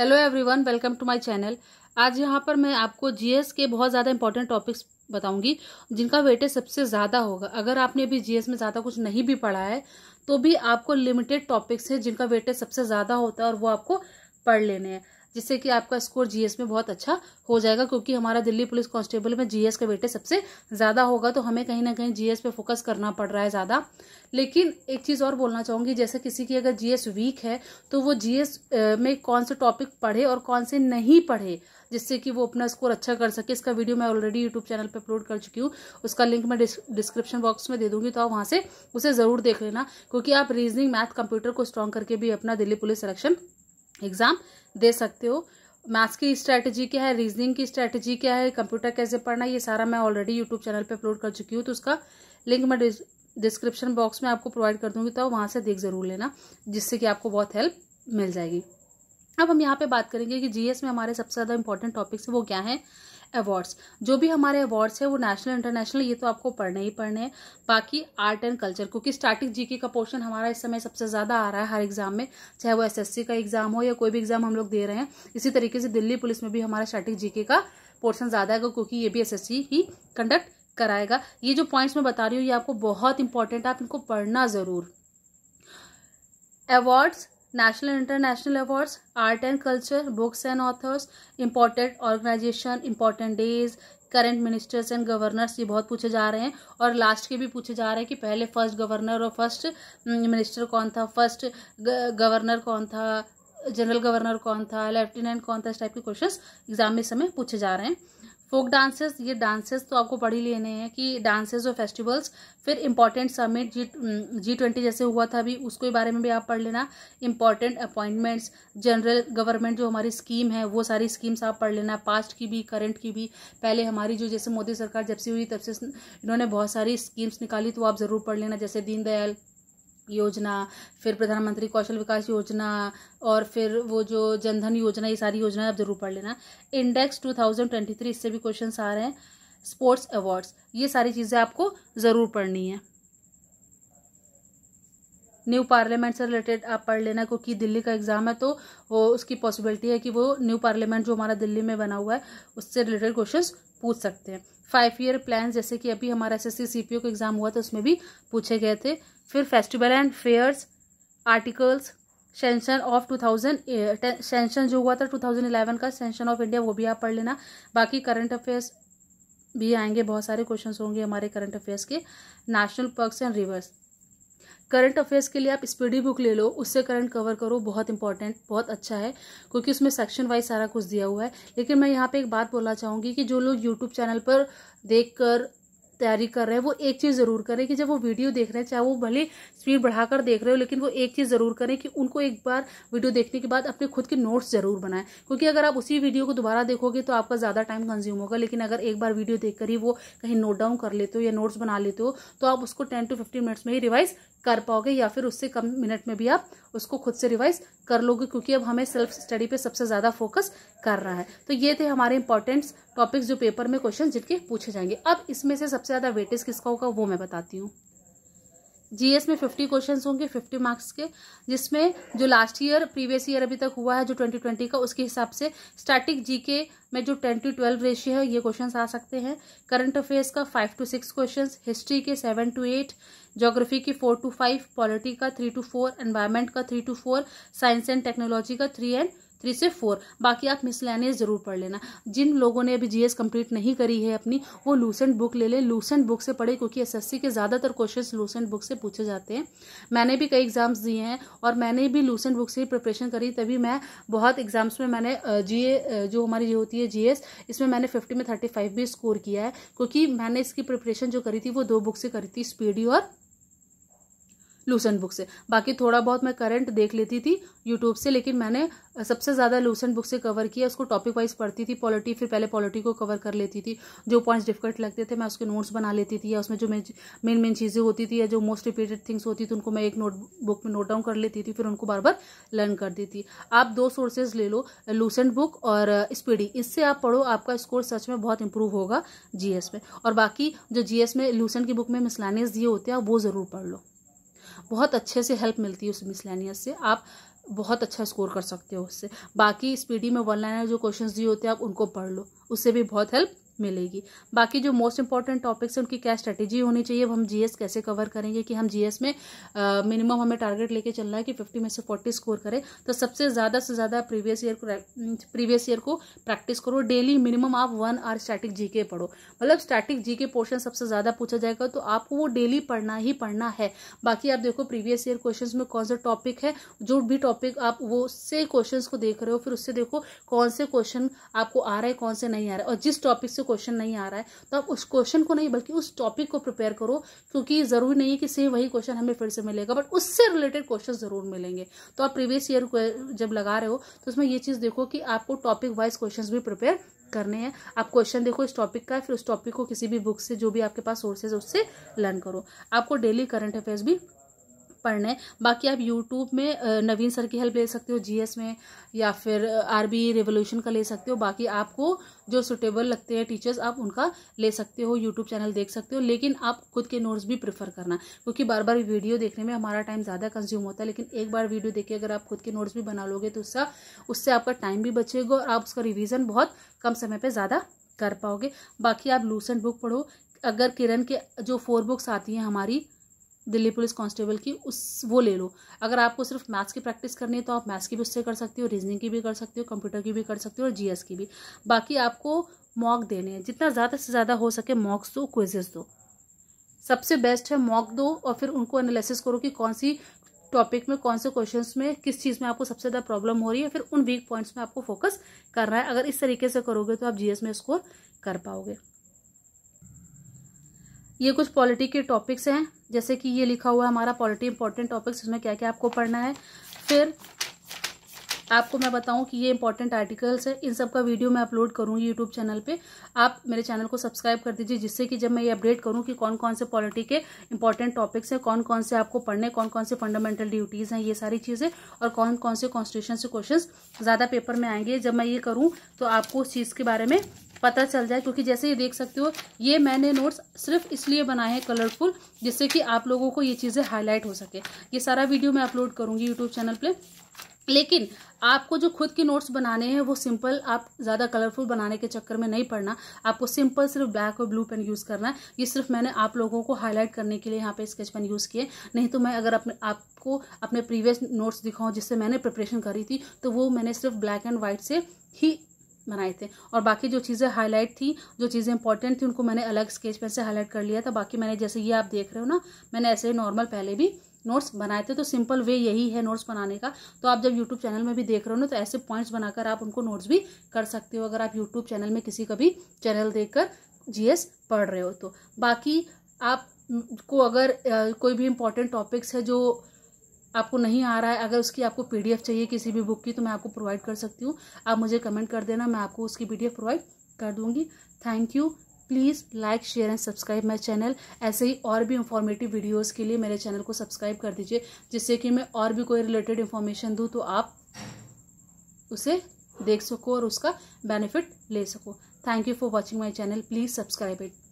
hello everyone welcome to my channel आज यहाँ पर मैं आपको जीएस के बहुत ज़्यादा इंपॉर्टेंट टॉपिक्स बताऊंगी जिनका वेटेज सबसे ज़्यादा होगा अगर आपने अभी जीएस में ज़्यादा कुछ नहीं भी पढ़ा है तो भी आपको लिमिटेड टॉपिक्स हैं जिनका वेटेज सबसे ज़्यादा होता है और वो आपको पढ़ लेने हैं जिससे कि आपका स्कोर जीएस में बहुत अच्छा हो जाएगा क्योंकि हमारा दिल्ली पुलिस कांस्टेबल में जीएस का वेटेज सबसे ज़्यादा होगा तो हमें कहीं ना कहीं जीएस पे फोकस करना पड़ रहा है ज़्यादा लेकिन एक चीज़ और बोलना चाहूँगी जैसे किसी की अगर जीएस वीक है तो वो जीएस में कौन से टॉपिक पढ़े और कौन से नहीं पढ़े जिससे कि वो अपना स्कोर अच्छा कर सके इसका वीडियो मैं ऑलरेडी यूट्यूब चैनल पर अपलोड कर चुकी हूँ उसका लिंक मैं डिस्क्रिप्शन बॉक्स में दे दूंगी तो आप वहाँ से उसे ज़रूर देख लेना क्योंकि आप रीजनिंग मैथ कंप्यूटर को स्ट्रॉन्ग करके भी अपना दिल्ली पुलिस सिलेक्शन एग्ज़ाम दे सकते हो मैथ्स की स्ट्रैटेजी क्या है रीजनिंग की स्ट्रैटेजी क्या है कंप्यूटर कैसे पढ़ना ये सारा मैं ऑलरेडी यूट्यूब चैनल पे अपलोड कर चुकी हूँ तो उसका लिंक मैं डिस्क्रिप्शन बॉक्स में आपको प्रोवाइड कर दूंगी तो वहाँ से देख ज़रूर लेना जिससे कि आपको बहुत हेल्प मिल जाएगी अब हम यहाँ पे बात करेंगे कि जीएस में हमारे सबसे ज़्यादा इंपॉर्टेंट टॉपिक्स वो क्या हैं अवार्ड्स जो भी हमारे अवार्ड्स है वो नेशनल इंटरनेशनल ये तो आपको पढ़ने ही पढ़ने हैं बाकी आर्ट एंड कल्चर क्योंकि स्टार्टिंग जीके का पोर्शन हमारा इस समय सबसे ज़्यादा आ रहा है हर एग्जाम में चाहे वो एसएससी का एग्जाम हो या कोई भी एग्जाम हम लोग दे रहे हैं इसी तरीके से दिल्ली पुलिस में भी हमारा स्टार्टिंग जीके का पोर्शन ज़्यादा है क्योंकि ये भी एस ही कंडक्ट कराएगा ये जो पॉइंट्स मैं बता रही हूँ ये आपको बहुत इंपॉर्टेंट है आप इनको पढ़ना ज़रूर awards national international awards art and culture books and authors important organization important days current ministers and governors ये बहुत पूछे जा रहे हैं और लास्ट के भी पूछे जा रहे हैं कि पहले फर्स्ट गवर्नर और फर्स्ट हम्म, मिनिस्टर कौन था फर्स्ट गवर्नर कौन था जनरल गवर्नर कौन था लेफ्टिनेंट कौन था इस टाइप के क्वेश्चंस एग्जाम में समय पूछे जा रहे हैं फोक डांसेस ये डांसेस तो आपको पढ़ ही लेने हैं कि डांसेस और फेस्टिवल्स फिर important summit G G twenty जैसे हुआ था अभी उसके बारे में भी आप पढ़ लेना इम्पॉर्टेंट अपॉइंटमेंट्स जनरल गवर्नमेंट जो हमारी स्कीम है वो सारी स्कीम्स आप पढ़ लेना पास्ट की भी करंट की भी पहले हमारी जो जैसे मोदी सरकार जब से हुई तब से इन्होंने बहुत सारी स्कीम्स निकाली तो आप ज़रूर पढ़ लेना जैसे दीनदयाल योजना फिर प्रधानमंत्री कौशल विकास योजना और फिर वो जो जनधन योजना ये सारी योजनाएं आप जरूर पढ़ लेना इंडेक्स 2023 इससे भी क्वेश्चन आ रहे हैं स्पोर्ट्स अवार्ड्स ये सारी चीज़ें आपको ज़रूर पढ़नी है न्यू पार्लियामेंट से रिलेटेड आप पढ़ लेना क्योंकि दिल्ली का एग्ज़ाम है तो वो उसकी पॉसिबिलिटी है कि वो न्यू पार्लियामेंट जो हमारा दिल्ली में बना हुआ है उससे रिलेटेड क्वेश्चन पूछ सकते हैं फाइव ईयर प्लान जैसे कि अभी हमारा एस एस सी का एग्ज़ाम हुआ था उसमें भी पूछे गए थे फिर festival and fairs articles census of two thousand census जो हुआ था टू थाउजेंड इलेवन का सेंशन ऑफ इंडिया वो भी आप पढ़ लेना बाकी करंट अफेयर्स भी आएंगे बहुत सारे क्वेश्चन होंगे हमारे करंट अफेयर्स के national parks and rivers current affairs के लिए आप स्पीडी बुक ले लो उससे करंट कवर करो बहुत इंपॉर्टेंट बहुत अच्छा है क्योंकि उसमें सेक्शन वाइज सारा कुछ दिया हुआ है लेकिन मैं यहाँ पे एक बात बोलना चाहूँगी कि जो लोग यूट्यूब चैनल पर देख कर तैयारी कर रहे हैं वो एक चीज़ ज़रूर करें कि जब वो वीडियो देख रहे हैं चाहे वो भले स्पीड बढ़ाकर देख रहे हो लेकिन वो एक चीज़ ज़रूर करें कि उनको एक बार वीडियो देखने के बाद अपने खुद के नोट्स ज़रूर बनाएं क्योंकि अगर आप उसी वीडियो को दोबारा देखोगे तो आपका ज़्यादा टाइम कंज्यूम होगा लेकिन अगर एक बार वीडियो देख ही वो कहीं नोट डाउन कर लेते हो या नोट्स बना लेते हो तो आप उसको टेन टू फिफ्टीन मिनट्स में ही रिवाइज़ कर पाओगे या फिर उससे कम मिनट में भी आप उसको खुद से रिवाइज कर लोगे क्योंकि अब हमें सेल्फ स्टडी पे सबसे ज़्यादा फोकस करना है तो ये थे हमारे इंपॉर्टेंट टॉपिक्स जो पेपर में क्वेश्चन जिनके पूछे जाएंगे अब इसमें से सबसे ज़्यादा वेटेज किसका होगा वो मैं बताती हूँ जीएस में फिफ्टी क्वेश्चन होंगे फिफ्टी मार्क्स के जिसमें जो लास्ट ईयर प्रीवियस ईयर अभी तक हुआ है जो ट्वेंटी ट्वेंटी का उसके हिसाब से स्टैटिक जीके में जो टेन टू ट्वेल्व रेशियो है ये क्वेश्चंस आ सकते हैं करंट अफेयर्स का five to six questions history के सेवन टू एट जोग्राफी के फोर टू फाइव पॉलिटी का थ्री टू फोर एनवायरमेंट का three to four science and technology का थ्री एंड थ्री से फोर बाकी आप मिसलैनियस ज़रूर पढ़ लेना जिन लोगों ने अभी जीएस कंप्लीट नहीं करी है अपनी वो लूसेंट बुक ले लें लूसेंट बुक से पढ़े क्योंकि एसएससी के ज़्यादातर क्वेश्चंस लूसेंट बुक से पूछे जाते हैं मैंने भी कई एग्जाम्स दिए हैं और मैंने भी लूसेंट बुक से ही प्रिपरेशन करी तभी मैं बहुत एग्जाम्स में मैंने जी जो हमारी जो होती है जी इसमें मैंने फिफ्टी में थर्टी फाइव भी स्कोर किया है क्योंकि मैंने इसकी प्रिपरेशन जो करी थी वो दो बुक से करी थी स्पीडी और लूसेंट बुक से बाकी थोड़ा बहुत मैं करंट देख लेती थी यूट्यूब से लेकिन मैंने सबसे ज़्यादा लूसेंट बुक से कवर किया उसको टॉपिक वाइज पढ़ती थी पॉलिटी फिर पहले पॉलिटी को कवर कर लेती थी जो पॉइंट्स डिफिकल्ट लगते थे मैं उसके नोट्स बना लेती थी या उसमें जो मेन मेन चीज़ें होती थी या जो मोस्ट रिपीटेड थिंग्स होती थी उनको मैं एक नोट बुक में नोट डाउन कर लेती थी फिर उनको बार बार लर्न करती थी आप दो सोर्सेज ले लो लूसेंट बुक और स्पीडी इससे आप पढ़ो आपका स्कोर सच में बहुत इंप्रूव होगा जीएस में और बाकी जो जीएस में लूसेंट की बुक में मिसलानियस दिए होते हैं वो ज़रूर पढ़ लो बहुत अच्छे से हेल्प मिलती है उस मिसलैनियस से आप बहुत अच्छा स्कोर कर सकते हो उससे बाकी स्पीडी में वन लाइनर जो क्वेश्चंस दिए होते हैं आप उनको पढ़ लो उससे भी बहुत हेल्प मिलेगी बाकी जो मोस्ट इंपॉर्टेंट टॉपिक्स हैं उनकी क्या स्ट्रेटेजी होनी चाहिए हम जीएस कैसे कवर करेंगे कि हम जीएस में मिनिमम हमें टारगेट लेके चलना है कि 50 में से 40 स्कोर करें तो सबसे ज़्यादा से ज़्यादा प्रीवियस ईयर को प्रीवियस ईयर को प्रैक्टिस करो डेली मिनिमम आप वन आर स्टैटिक जी पढ़ो मतलब स्टैटिक जी के पोर्शन सबसे ज़्यादा पूछा जाएगा तो आपको वो डेली पढ़ना ही पढ़ना है बाकी आप देखो प्रीवियस ईयर क्वेश्चन में कौन सा टॉपिक है जो भी टॉपिक आप वो से क्वेश्चन को देख रहे हो फिर उससे देखो कौन से क्वेश्चन आपको आ रहे हैं कौन से नहीं आ रहे और जिस टॉपिक से क्वेश्चन नहीं आ रहा है तो आप उस क्वेश्चन को नहीं बल्कि उस टॉपिक को प्रिपेयर करो क्योंकि ज़रूरी नहीं है कि सेम वही क्वेश्चन हमें फिर से मिलेगा बट उससे रिलेटेड क्वेश्चन ज़रूर मिलेंगे तो आप प्रीवियस ईयर जब लगा रहे हो तो उसमें ये चीज़ देखो कि आपको टॉपिक वाइज क्वेश्चन भी प्रिपेयर करने हैं आप क्वेश्चन देखो इस टॉपिक का फिर उस टॉपिक को किसी भी बुक से जो भी आपके पास सोर्सेज है उससे लर्न करो आपको डेली करंट अफेयर्स भी पढ़ना है बाकी आप यूट्यूब में नवीन सर की हेल्प ले सकते हो जीएस में या फिर आरबी रिवोल्यूशन का ले सकते हो बाकी आपको जो सुटेबल लगते हैं टीचर्स आप उनका ले सकते हो यूट्यूब चैनल देख सकते हो लेकिन आप खुद के नोट्स भी प्रेफर करना क्योंकि बार बार वीडियो देखने में हमारा टाइम ज़्यादा कंज्यूम होता है लेकिन एक बार वीडियो देख के अगर आप खुद के नोट्स भी बना लोगे तो उसका उससे आपका टाइम भी बचेगा और आप उसका रिविज़न बहुत कम समय पर ज़्यादा कर पाओगे बाकी आप लूसेंट बुक पढ़ो अगर किरण के जो फोर बुक्स आती हैं हमारी दिल्ली पुलिस कांस्टेबल की उस वो ले लो अगर आपको सिर्फ मैथ्स की प्रैक्टिस करनी है तो आप मैथ्स की भी उससे कर सकते हो रीजनिंग की भी कर सकते हो कंप्यूटर की भी कर सकते हो और जीएस की भी बाकी आपको मॉक देने हैं जितना ज़्यादा से ज़्यादा हो सके मॉक्स दो क्विजेस दो सबसे बेस्ट है मॉक दो और फिर उनको एनालिसिस करो कि कौन सी टॉपिक में कौन से क्वेश्चन में किस चीज़ में आपको सबसे ज़्यादा प्रॉब्लम हो रही है फिर उन वीक पॉइंट्स में आपको फोकस करना है अगर इस तरीके से करोगे तो आप जीएस में स्कोर कर पाओगे ये कुछ पॉलिटी के टॉपिक्स हैं जैसे कि ये लिखा हुआ है हमारा पॉलिटी इंपॉर्टेंट टॉपिक्स इसमें क्या क्या आपको पढ़ना है फिर आपको मैं बताऊं कि ये इंपॉर्टेंट आर्टिकल्स है इन सब का वीडियो मैं अपलोड करूंगी यूट्यूब चैनल पे आप मेरे चैनल को सब्सक्राइब कर दीजिए जिससे कि जब मैं ये अपडेट करूं कि कौन कौन से पॉलिटी के इंपॉर्टेंट टॉपिक्स हैं कौन कौन से आपको पढ़ने कौन कौन से फंडामेंटल ड्यूटीज़ हैं ये सारी चीज़ें और कौन कौन से कॉन्स्टिट्यूशन से क्वेश्चन ज़्यादा पेपर में आएंगे जब मैं ये करूँ तो आपको उस चीज़ के बारे में पता चल जाए क्योंकि जैसे ये देख सकते हो ये मैंने नोट्स सिर्फ इसलिए बनाए हैं कलरफुल जिससे कि आप लोगों को ये चीज़ें हाईलाइट हो सके ये सारा वीडियो मैं अपलोड करूँगी यूट्यूब चैनल पर लेकिन आपको जो खुद के नोट्स बनाने हैं वो सिंपल आप ज़्यादा कलरफुल बनाने के चक्कर में नहीं पड़ना आपको सिंपल सिर्फ ब्लैक और ब्लू पेन यूज़ करना है ये सिर्फ मैंने आप लोगों को हाईलाइट करने के लिए यहाँ पे स्केच पेन यूज़ किए नहीं तो मैं अगर अपने आपको अपने प्रीवियस नोट्स दिखाऊँ जिससे मैंने प्रिपरेशन करी थी तो वो मैंने सिर्फ ब्लैक एंड वाइट से ही बनाए थे और बाकी जो चीज़ें हाईलाइट थी जो चीज़ें इंपॉर्टेंट थी उनको मैंने अलग स्केच पेन से हाईलाइट कर लिया था बाकी मैंने जैसे ये आप देख रहे हो ना मैंने ऐसे ही नॉर्मल पहले भी नोट्स बनाए थे तो सिंपल वे यही है नोट्स बनाने का तो आप जब यूट्यूब चैनल में भी देख रहे हो ना तो ऐसे पॉइंट्स बनाकर आप उनको नोट्स भी कर सकते हो अगर आप यूट्यूब चैनल में किसी का भी चैनल जी एस पढ़ रहे हो तो बाकी आप को अगर कोई भी इम्पोर्टेंट टॉपिक्स है जो आपको नहीं आ रहा है अगर उसकी आपको पीडीएफ चाहिए किसी भी बुक की तो मैं आपको प्रोवाइड कर सकती हूँ आप मुझे कमेंट कर देना मैं आपको उसकी पीडीएफ प्रोवाइड कर दूँगी thank you please like share and subscribe my channel ऐसे ही और भी इंफॉर्मेटिव वीडियोज़ के लिए मेरे चैनल को सब्सक्राइब कर दीजिए जिससे कि मैं और भी कोई रिलेटेड इन्फॉर्मेशन दूँ तो आप उसे देख सको और उसका बेनिफिट ले सको thank you for watching my channel please subscribe it